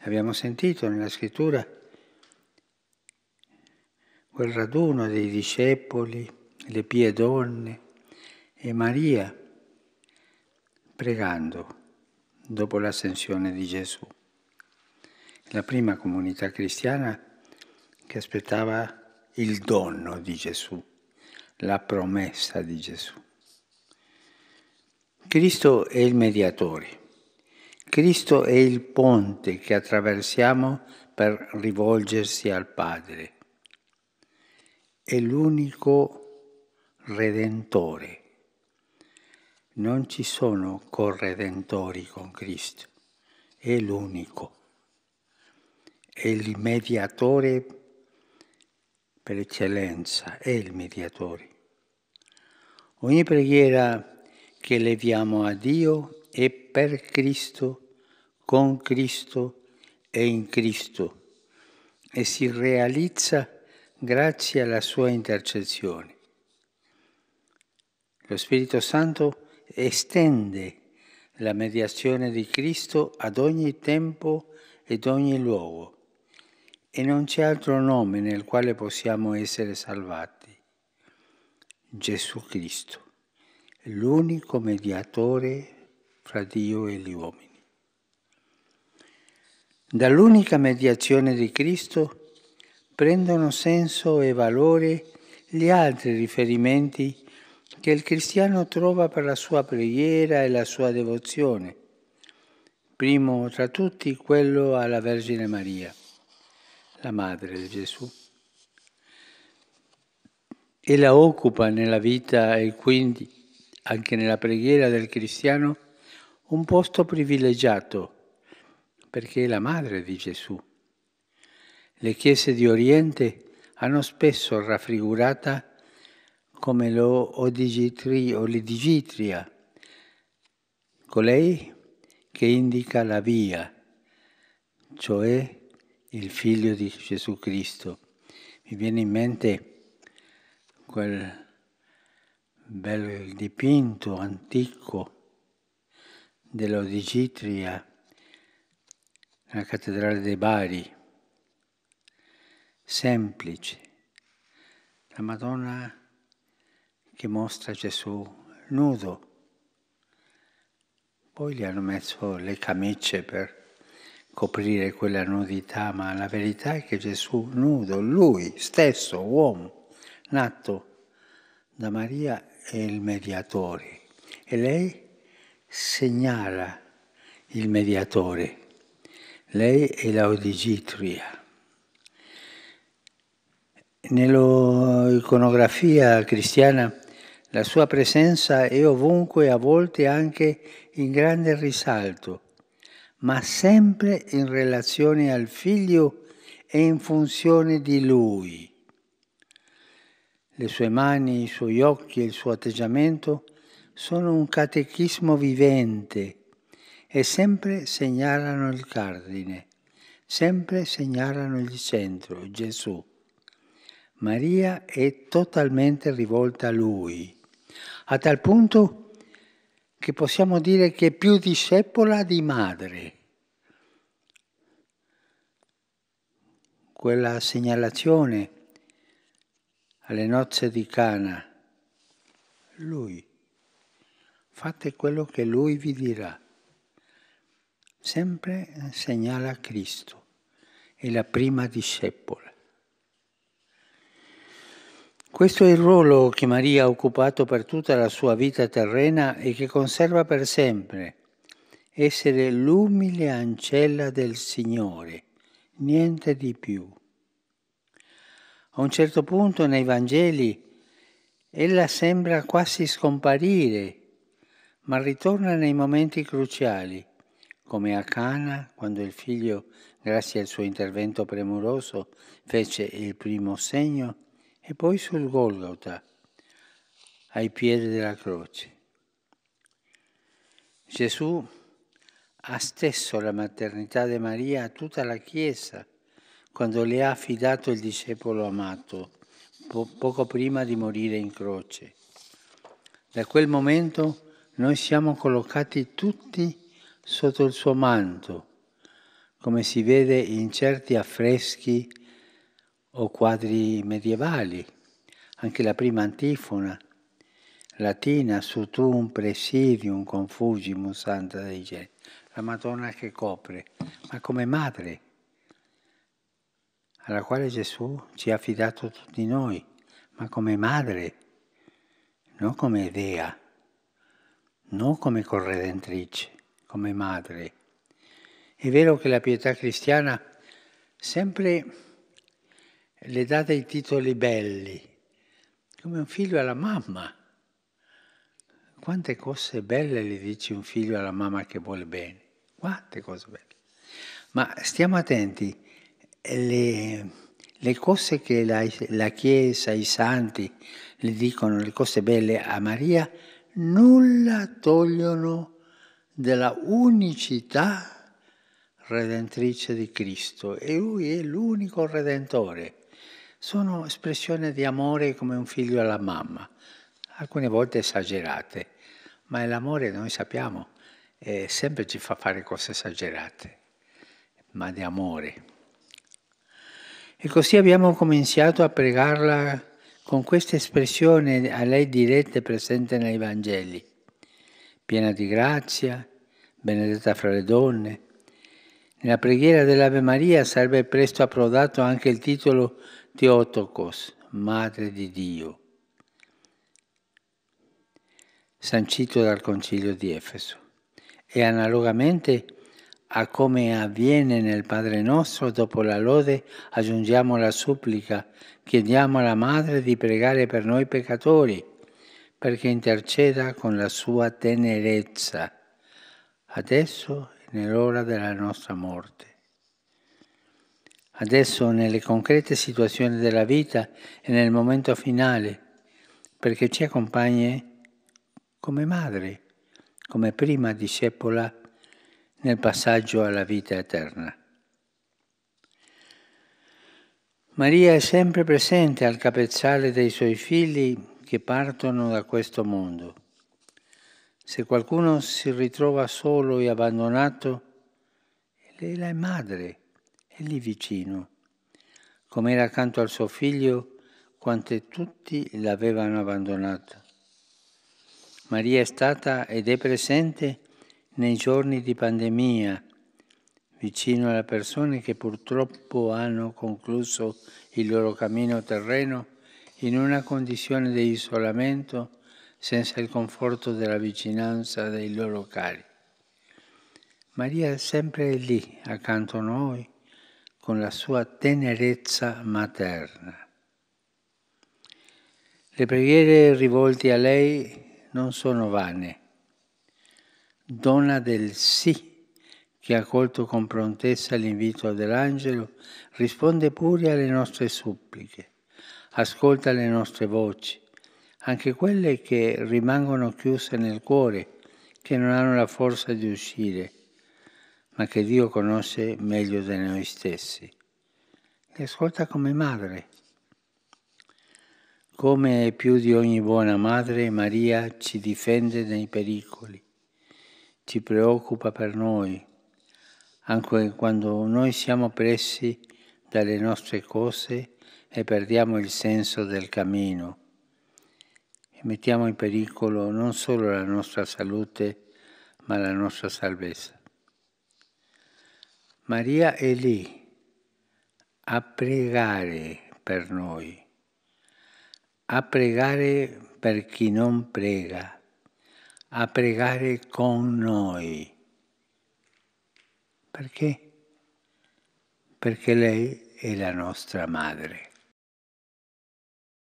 Abbiamo sentito nella scrittura quel raduno dei discepoli, le pie donne e Maria pregando dopo l'ascensione di Gesù. La prima comunità cristiana che aspettava il dono di Gesù, la promessa di Gesù. Cristo è il mediatore. Cristo è il ponte che attraversiamo per rivolgersi al Padre. È l'unico redentore. Non ci sono corredentori con Cristo. È l'unico. È il mediatore per eccellenza. È il mediatore. Ogni preghiera che leviamo a Dio è per Cristo con Cristo e in Cristo e si realizza grazie alla sua intercessione. Lo Spirito Santo estende la mediazione di Cristo ad ogni tempo ed ogni luogo e non c'è altro nome nel quale possiamo essere salvati. Gesù Cristo, l'unico mediatore fra Dio e gli uomini dall'unica mediazione di Cristo prendono senso e valore gli altri riferimenti che il cristiano trova per la sua preghiera e la sua devozione, primo tra tutti quello alla Vergine Maria, la madre di Gesù. E la occupa nella vita e quindi anche nella preghiera del cristiano un posto privilegiato perché è la madre di Gesù. Le chiese di Oriente hanno spesso raffigurata come lo odigitri o l'edigitria, colei che indica la via, cioè il figlio di Gesù Cristo. Mi viene in mente quel bel dipinto antico dell'odigitria nella cattedrale dei Bari, semplice, la Madonna che mostra Gesù nudo. Poi gli hanno messo le camicie per coprire quella nudità, ma la verità è che Gesù nudo, lui stesso, uomo, nato da Maria, è il mediatore. E lei segnala il mediatore. Lei è la Odigitria. Nell'iconografia cristiana la sua presenza è ovunque, a volte anche in grande risalto, ma sempre in relazione al figlio e in funzione di lui. Le sue mani, i suoi occhi e il suo atteggiamento sono un catechismo vivente e sempre segnalano il cardine, sempre segnalano il centro, Gesù. Maria è totalmente rivolta a Lui, a tal punto che possiamo dire che è più discepola di madre. Quella segnalazione alle nozze di Cana, Lui, fate quello che Lui vi dirà sempre eh, segnala Cristo, è la prima discepola. Questo è il ruolo che Maria ha occupato per tutta la sua vita terrena e che conserva per sempre, essere l'umile ancella del Signore, niente di più. A un certo punto nei Vangeli ella sembra quasi scomparire, ma ritorna nei momenti cruciali come a Cana quando il figlio, grazie al suo intervento premuroso, fece il primo segno, e poi sul Golgotha, ai piedi della croce. Gesù ha stesso la maternità di Maria a tutta la Chiesa quando le ha affidato il discepolo amato, po- poco prima di morire in croce. Da quel momento noi siamo collocati tutti sotto il suo manto, come si vede in certi affreschi o quadri medievali, anche la prima antifona latina, sutum presidium confugimus santa dei geni, la Madonna che copre, ma come madre, alla quale Gesù ci ha affidato tutti noi, ma come madre, non come dea, non come corredentrice come madre. È vero che la pietà cristiana sempre le dà dei titoli belli, come un figlio alla mamma. Quante cose belle le dice un figlio alla mamma che vuole bene, quante cose belle. Ma stiamo attenti, le, le cose che la, la, Chiesa, i santi le dicono, le cose belle a Maria, nulla togliono della unicità redentrice di Cristo e lui è l'unico redentore. Sono espressioni di amore come un figlio alla mamma, alcune volte esagerate, ma l'amore noi sappiamo eh, sempre ci fa fare cose esagerate, ma di amore. E così abbiamo cominciato a pregarla con questa espressione a lei diretta presente nei Vangeli piena di grazia, benedetta fra le donne. Nella preghiera dell'Ave Maria sarebbe presto approdato anche il titolo Teotokos, Madre di Dio, sancito dal Concilio di Efeso. E analogamente a come avviene nel Padre nostro, dopo la lode aggiungiamo la supplica, chiediamo alla Madre di pregare per noi peccatori perché interceda con la sua tenerezza, adesso e nell'ora della nostra morte. Adesso nelle concrete situazioni della vita e nel momento finale, perché ci accompagni come madre, come prima discepola nel passaggio alla vita eterna. Maria è sempre presente al capezzale dei suoi figli che partono da questo mondo. Se qualcuno si ritrova solo e abbandonato, è la madre, è lì vicino, come era accanto al suo figlio quando tutti l'avevano abbandonato. Maria è stata ed è presente nei giorni di pandemia, vicino alle persone che purtroppo hanno concluso il loro cammino terreno in una condizione di isolamento senza il conforto della vicinanza dei loro cari. Maria è sempre lì, accanto a noi, con la sua tenerezza materna. Le preghiere rivolte a lei non sono vane. Dona del sì, che ha colto con prontezza l'invito dell'angelo, risponde pure alle nostre suppliche ascolta le nostre voci, anche quelle che rimangono chiuse nel cuore, che non hanno la forza di uscire, ma che Dio conosce meglio di noi stessi. Le ascolta come madre. Come più di ogni buona madre, Maria ci difende dai pericoli, ci preoccupa per noi, anche quando noi siamo pressi dalle nostre cose e perdiamo il senso del cammino e mettiamo in pericolo non solo la nostra salute, ma la nostra salvezza. Maria è lì a pregare per noi, a pregare per chi non prega, a pregare con noi. Perché? Perché lei è la nostra madre.